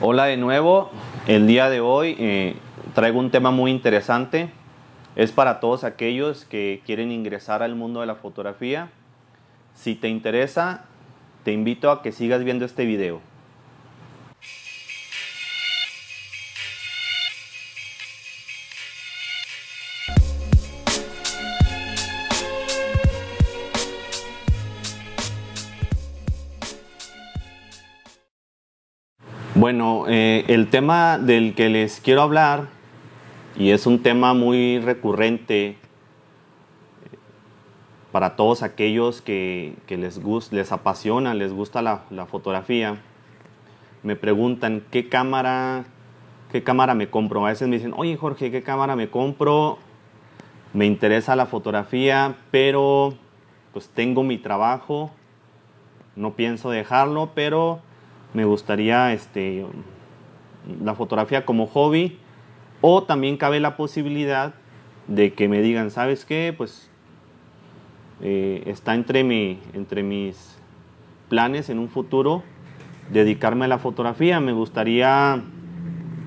Hola de nuevo, el día de hoy eh, traigo un tema muy interesante. Es para todos aquellos que quieren ingresar al mundo de la fotografía. Si te interesa, te invito a que sigas viendo este video. Bueno, eh, el tema del que les quiero hablar, y es un tema muy recurrente eh, para todos aquellos que, les, les apasiona, les gusta la, fotografía, me preguntan qué cámara, qué cámara me compro. A veces me dicen, oye Jorge, ¿qué cámara me compro? Me interesa la fotografía, pero pues tengo mi trabajo, no pienso dejarlo, pero me gustaría este, la fotografía como hobby o también cabe la posibilidad de que me digan, ¿sabes qué? Pues eh, está entre, mi, entre mis planes en un futuro dedicarme a la fotografía, me gustaría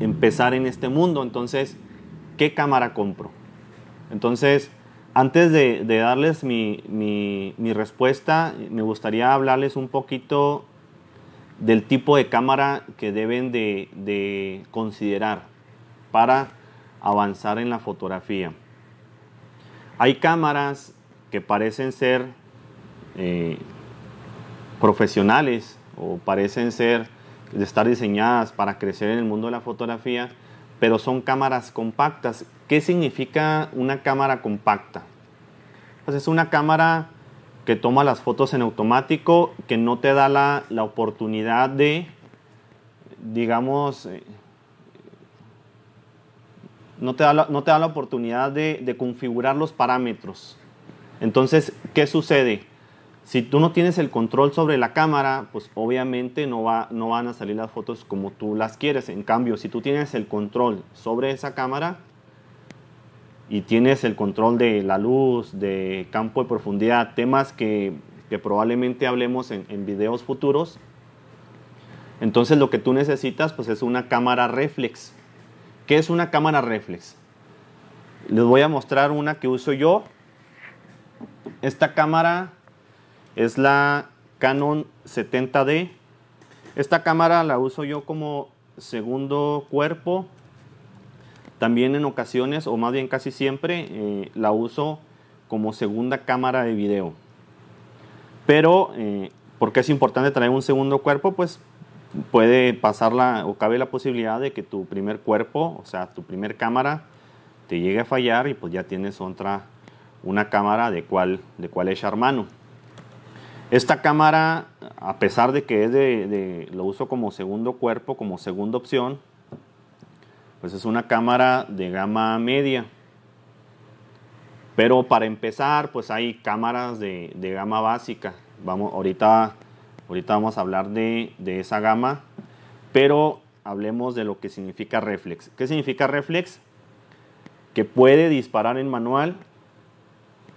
empezar en este mundo, entonces, ¿qué cámara compro? Entonces, antes de, darles mi respuesta, me gustaría hablarles un poquito del tipo de cámara que deben de, considerar para avanzar en la fotografía. Hay cámaras que parecen ser eh, profesionales o parecen ser de estar diseñadas para crecer en el mundo de la fotografía, pero son cámaras compactas. ¿Qué significa una cámara compacta? Pues es una cámara que toma las fotos en automático, que no te da la, oportunidad de, digamos, eh, no, te da no te da la oportunidad de, configurar los parámetros. Entonces, ¿qué sucede? Si tú no tienes el control sobre la cámara, pues obviamente no, va, no van a salir las fotos como tú las quieres. En cambio, si tú tienes el control sobre esa cámara, y tienes el control de la luz, de campo de profundidad, temas que, probablemente hablemos en, videos futuros. Entonces lo que tú necesitas pues es una cámara reflex. ¿Qué es una cámara reflex? Les voy a mostrar una que uso yo. Esta cámara es la Canon 70D. Esta cámara la uso yo como segundo cuerpo también en ocasiones, o más bien casi siempre, eh, la uso como segunda cámara de video. Pero, eh, porque es importante traer un segundo cuerpo? Pues puede pasar o cabe la posibilidad de que tu primer cuerpo, o sea, tu primer cámara, te llegue a fallar y pues ya tienes otra, una cámara de cuál de cual echar mano. Esta cámara, a pesar de que es de, lo uso como segundo cuerpo, como segunda opción, pues es una cámara de gama media. Pero para empezar, pues hay cámaras de, gama básica. Vamos, ahorita, ahorita vamos a hablar de, de, esa gama, pero hablemos de lo que significa reflex. ¿Qué significa reflex? Que puede disparar en manual,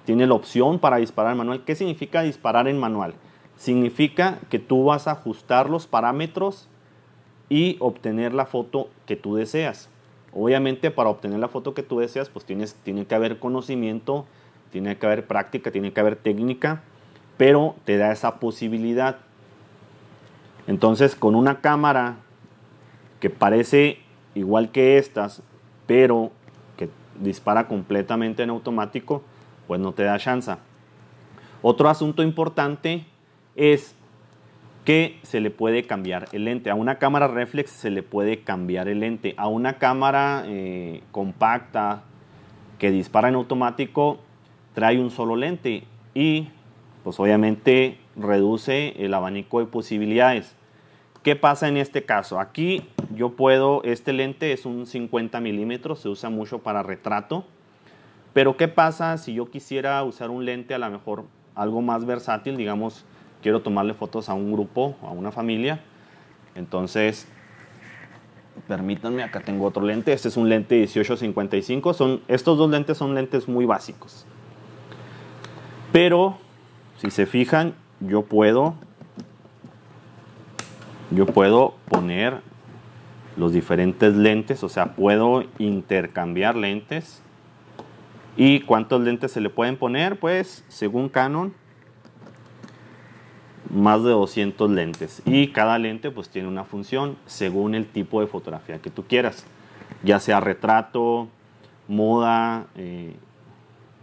tiene la opción para disparar en manual. ¿Qué significa disparar en manual? Significa que tú vas a ajustar los parámetros y obtener la foto que tú deseas. Obviamente para obtener la foto que tú deseas, pues tienes, tiene que haber conocimiento, tiene que haber práctica, tiene que haber técnica, pero te da esa posibilidad. Entonces con una cámara que parece igual que estas, pero que dispara completamente en automático, pues no te da chance. Otro asunto importante es que se le puede cambiar el lente. A una cámara reflex se le puede cambiar el lente. A una cámara eh, compacta que dispara en automático trae un solo lente y pues obviamente reduce el abanico de posibilidades. ¿Qué pasa en este caso? Aquí yo puedo, este lente es un 50 milímetros, se usa mucho para retrato, pero ¿qué pasa si yo quisiera usar un lente a lo mejor algo más versátil, digamos quiero tomarle fotos a un grupo, a una familia. Entonces, permítanme, acá tengo otro lente. Este es un lente 1855. Son, estos dos lentes son lentes muy básicos. Pero, si se fijan, yo puedo, yo puedo poner los diferentes lentes, o sea, puedo intercambiar lentes. ¿Y cuántos lentes se le pueden poner? Pues, según Canon, más de 200 lentes y cada lente pues tiene una función según el tipo de fotografía que tú quieras, ya sea retrato, moda, eh,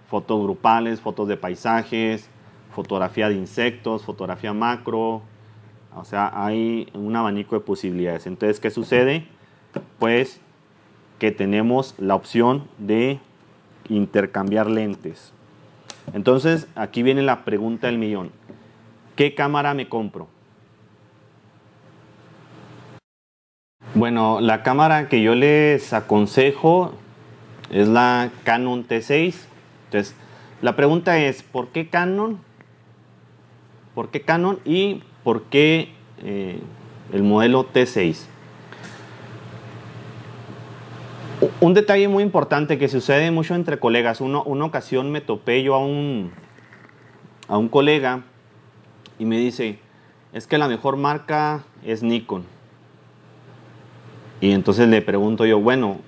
fotos grupales, fotos de paisajes, fotografía de insectos, fotografía macro, o sea, hay un abanico de posibilidades. Entonces, ¿qué sucede? Pues que tenemos la opción de intercambiar lentes. Entonces, aquí viene la pregunta del millón. ¿Qué cámara me compro? Bueno, la cámara que yo les aconsejo es la Canon T6. Entonces, la pregunta es, ¿por qué Canon? ¿Por qué Canon y por qué eh, el modelo T6? Un detalle muy importante que sucede mucho entre colegas. una ocasión me topé yo a un, a un colega y me dice, es que la mejor marca es Nikon. Y entonces le pregunto yo, bueno,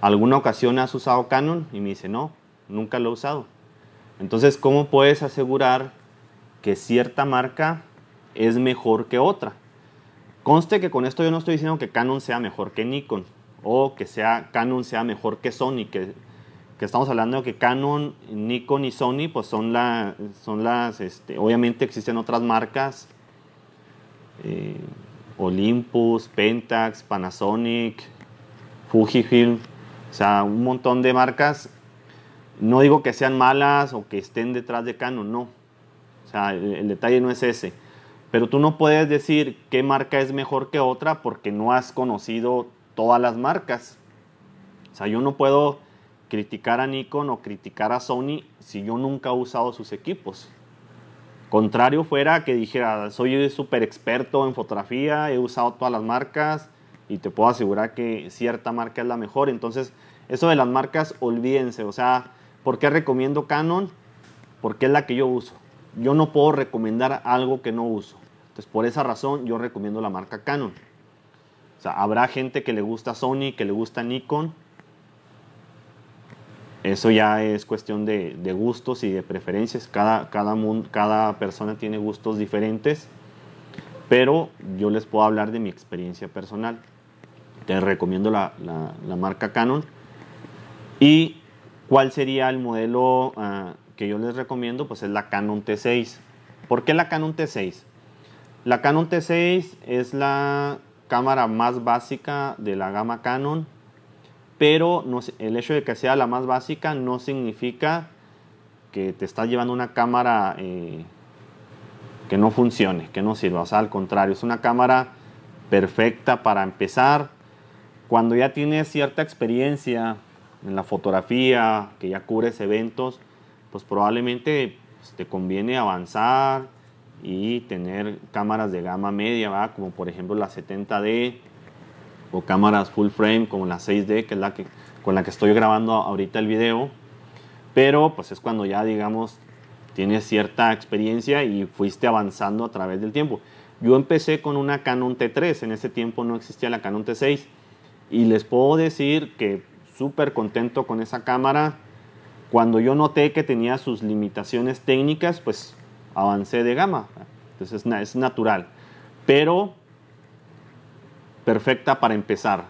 ¿alguna ocasión has usado Canon? Y me dice, no, nunca lo he usado. Entonces, ¿cómo puedes asegurar que cierta marca es mejor que otra? Conste que con esto yo no estoy diciendo que Canon sea mejor que Nikon o que sea Canon sea mejor que Sony, que que estamos hablando de que Canon, Nikon y Sony, pues son, son las, este, obviamente existen otras marcas, eh, Olympus, Pentax, Panasonic, Fujifilm, o sea, un montón de marcas. No digo que sean malas o que estén detrás de Canon, no. O sea, el detalle no es ese. Pero tú no puedes decir qué marca es mejor que otra porque no has conocido todas las marcas. O sea, yo no puedo criticar a Nikon o criticar a Sony si yo nunca he usado sus equipos. Contrario fuera que dijera, soy súper experto en fotografía, he usado todas las marcas y te puedo asegurar que cierta marca es la mejor. Entonces, eso de las marcas, olvídense. O sea, ¿por qué recomiendo Canon? Porque es la que yo uso. Yo no puedo recomendar algo que no uso. Entonces, por esa razón, yo recomiendo la marca Canon. O sea, habrá gente que le gusta Sony, que le gusta Nikon, eso ya es cuestión de, gustos y de preferencias. Cada, cada, cada persona tiene gustos diferentes, pero yo les puedo hablar de mi experiencia personal. Te recomiendo la, marca Canon. ¿Y cuál sería el modelo ah, que yo les recomiendo? Pues es la Canon T6. ¿Por qué la Canon T6? La Canon T6 es la cámara más básica de la gama Canon pero no, el hecho de que sea la más básica no significa que te estás llevando una cámara eh, que no funcione, que no sirva. al contrario, es una cámara perfecta para empezar. Cuando ya tienes cierta experiencia en la fotografía, que ya cubres eventos, pues probablemente pues, te conviene avanzar y tener cámaras de gama media, como por ejemplo la 70D o cámaras full frame como la 6D, que es la que, con la que estoy grabando ahorita el video, pero pues es cuando ya, digamos, tienes cierta experiencia y fuiste avanzando a través del tiempo. Yo empecé con una Canon T3, en ese tiempo no existía la Canon T6 y les puedo decir que súper contento con esa cámara. Cuando yo noté que tenía sus limitaciones técnicas, pues avancé de gama. Entonces es natural. Pero perfecta para empezar.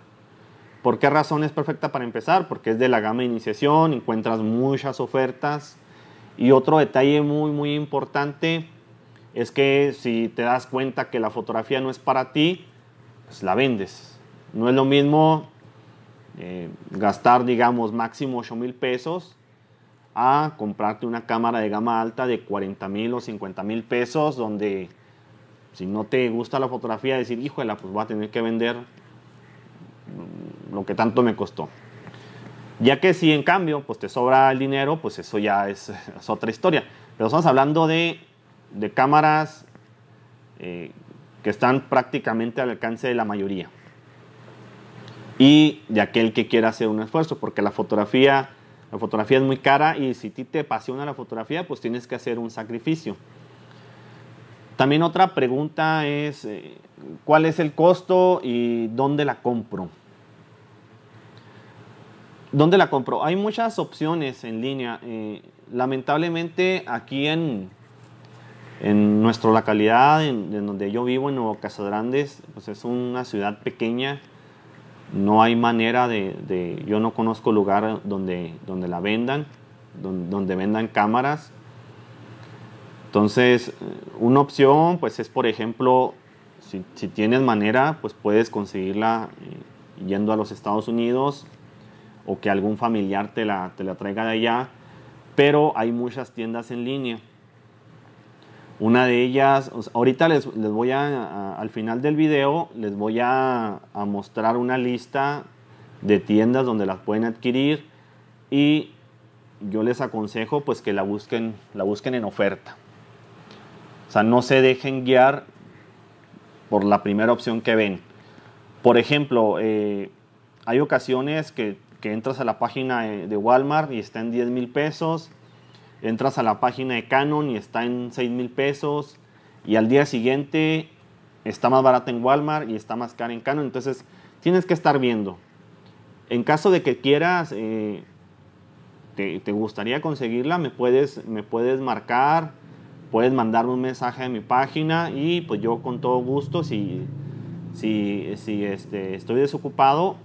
¿Por qué razón es perfecta para empezar? Porque es de la gama de iniciación, encuentras muchas ofertas. Y otro detalle muy, muy importante es que si te das cuenta que la fotografía no es para ti, pues la vendes. No es lo mismo eh, gastar, digamos, máximo 8 mil pesos a comprarte una cámara de gama alta de 40 mil o 50 mil pesos donde si no te gusta la fotografía, decir, híjola, pues voy a tener que vender lo que tanto me costó. Ya que si en cambio pues te sobra el dinero, pues eso ya es, otra historia. Pero estamos hablando de, cámaras eh, que están prácticamente al alcance de la mayoría. Y de aquel que quiera hacer un esfuerzo, porque la fotografía, la fotografía es muy cara y si ti te apasiona la fotografía, pues tienes que hacer un sacrificio. También otra pregunta es, eh, ¿cuál es el costo y dónde la compro? ¿Dónde la compro? Hay muchas opciones en línea. Eh, lamentablemente aquí en, en nuestra localidad, en, donde yo vivo, en Nuevo Casadrandes, pues es una ciudad pequeña. No hay manera de, yo no conozco lugar donde, donde la vendan, donde vendan cámaras. Entonces, una opción pues es, por ejemplo, si, tienes manera, pues puedes conseguirla eh, yendo a los Estados Unidos o que algún familiar te la, te la traiga de allá, pero hay muchas tiendas en línea. Una de ellas, ahorita les, voy a, al final del video, les voy a, a, mostrar una lista de tiendas donde las pueden adquirir y yo les aconsejo pues que la busquen, la busquen en oferta. O sea, no se dejen guiar por la primera opción que ven. Por ejemplo, eh, hay ocasiones que, entras a la página eh, de Walmart y está en 10 mil pesos, entras a la página de Canon y está en 6 mil pesos, y al día siguiente está más barata en Walmart y está más cara en Canon. Entonces, tienes que estar viendo. En caso de que quieras, eh, te, gustaría conseguirla, me puedes, me puedes marcar puedes mandarme un mensaje a mi página y pues yo con todo gusto, si, si, este, estoy desocupado,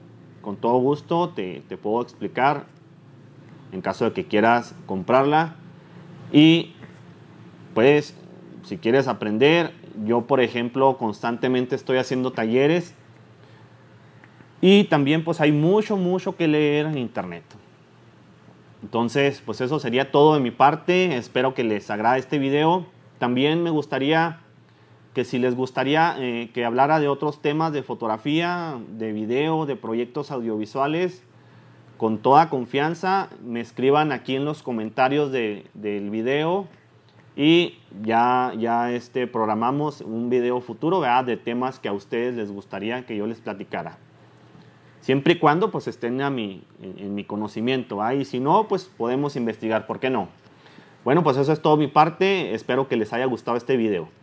con todo gusto te, te puedo explicar en caso de que quieras comprarla. Y pues si quieres aprender, yo por ejemplo constantemente estoy haciendo talleres y también pues hay mucho, mucho que leer en internet. Entonces, pues eso sería todo de mi parte. Espero que les agrade este video. También me gustaría que si les gustaría eh, que hablara de otros temas de fotografía, de video, de proyectos audiovisuales, con toda confianza me escriban aquí en los comentarios del video y ya, ya este, programamos un video futuro de temas que a ustedes les gustaría que yo les platicara. Siempre y cuando pues estén a mi, en, mi conocimiento. Ah, y si no, pues podemos investigar, ¿por qué no? Bueno, pues eso es todo mi parte. Espero que les haya gustado este video.